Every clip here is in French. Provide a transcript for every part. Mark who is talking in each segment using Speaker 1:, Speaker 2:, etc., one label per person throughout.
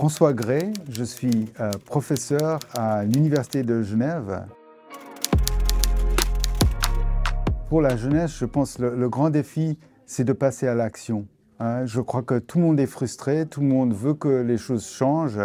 Speaker 1: François Gray, je suis euh, professeur à l'Université de Genève. Pour la jeunesse, je pense le, le grand défi, c'est de passer à l'action. Hein. je crois que tout le monde est frustré, tout le monde veut que les choses changent.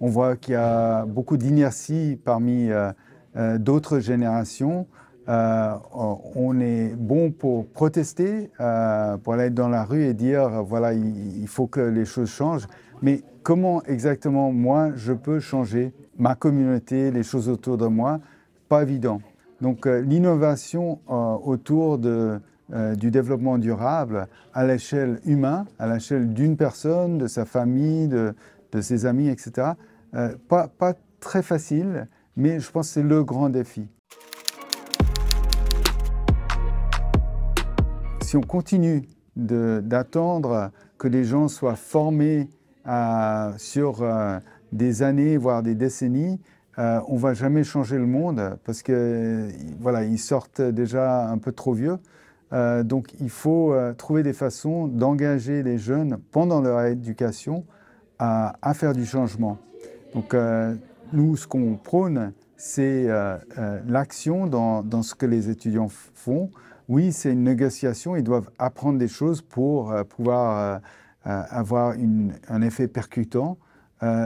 Speaker 1: On voit qu'il y a beaucoup d'inertie parmi euh, euh, d'autres générations. Euh, on est bon pour protester, euh, pour aller dans la rue et dire, voilà, il, faut que les choses changent. Mais comment exactement, moi, je peux changer ma communauté, les choses autour de moi Pas évident. Donc euh, l'innovation autour du développement durable à l'échelle humaine, à l'échelle d'une personne, de sa famille, de, ses amis, etc., pas, pas très facile, mais je pense que c'est le grand défi. si on continue d'attendre que les gens soient formés euh, sur euh, des années, voire des décennies, on euh, on va jamais changer le monde parce que voilà, ils sortent déjà un peu trop vieux. donc il faut trouver des façons d'engager les jeunes pendant leur éducation à, faire du changement. Donc nous, ce qu'on prône, c'est l'action dans, ce que les étudiants font oui, c'est une négociation, ils doivent apprendre des choses pour euh, pouvoir euh, euh, avoir un effet percutant,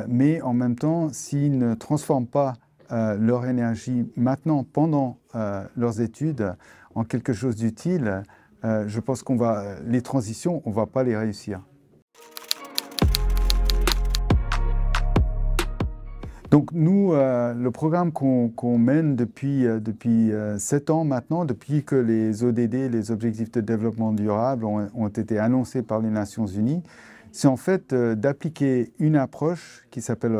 Speaker 1: mais en même temps, s'ils ne transforment pas leur énergie maintenant, pendant leurs études, en quelque chose d'utile, je pense qu'on va, les transitions, on va pas les réussir. Donc nous, euh, le programme qu'on mène depuis, euh, euh, sept ans maintenant, depuis que les ODD, les Objectifs de Développement Durable, ont, été annoncés par les Nations Unies, c'est en fait d'appliquer une approche qui s'appelle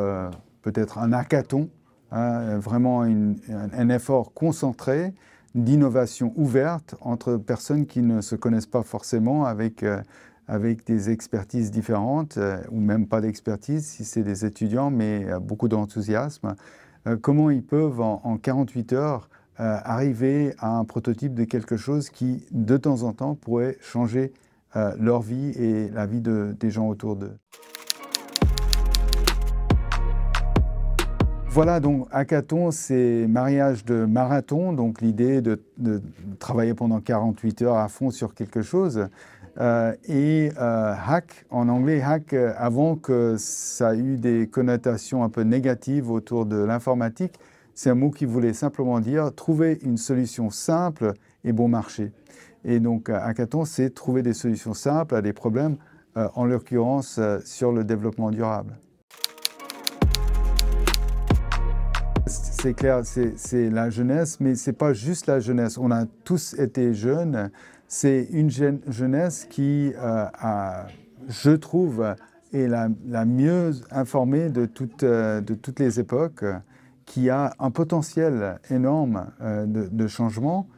Speaker 1: peut-être un hackathon, hein, vraiment un, effort concentré d'innovation ouverte entre personnes qui ne se connaissent pas forcément avec avec des expertises différentes, euh, ou même pas d'expertise si c'est des étudiants, mais euh, beaucoup d'enthousiasme, euh, comment ils peuvent en, 48 heures arriver à un prototype de quelque chose qui, de temps en temps, pourrait changer leur vie et la vie des gens autour d'eux. Voilà, donc hackathon, c'est mariage de marathon, donc l'idée de, travailler pendant 48 heures à fond sur quelque chose. Euh, et euh, hack, en anglais, hack, euh, avant que ça ait eu des connotations un peu négatives autour de l'informatique, c'est un mot qui voulait simplement dire trouver une solution simple et bon marché. Et donc, hackathon, c'est trouver des solutions simples à des problèmes, en l'occurrence sur le développement durable. C'est clair, c'est la jeunesse, mais ce n'est pas juste la jeunesse. On a tous été jeunes c'est une jeunesse qui, euh, je trouve, est la, mieux informée euh, de, toutes les époques, qui a un potentiel énorme euh, de, changement,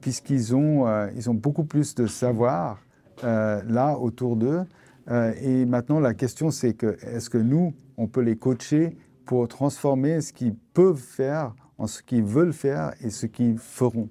Speaker 1: puisqu'ils ont, ont beaucoup plus de savoir là autour d'eux. et maintenant, la question, c'est que est-ce que nous, on peut les coacher pour transformer ce qu'ils peuvent faire en ce qu'ils veulent faire et ce qu'ils feront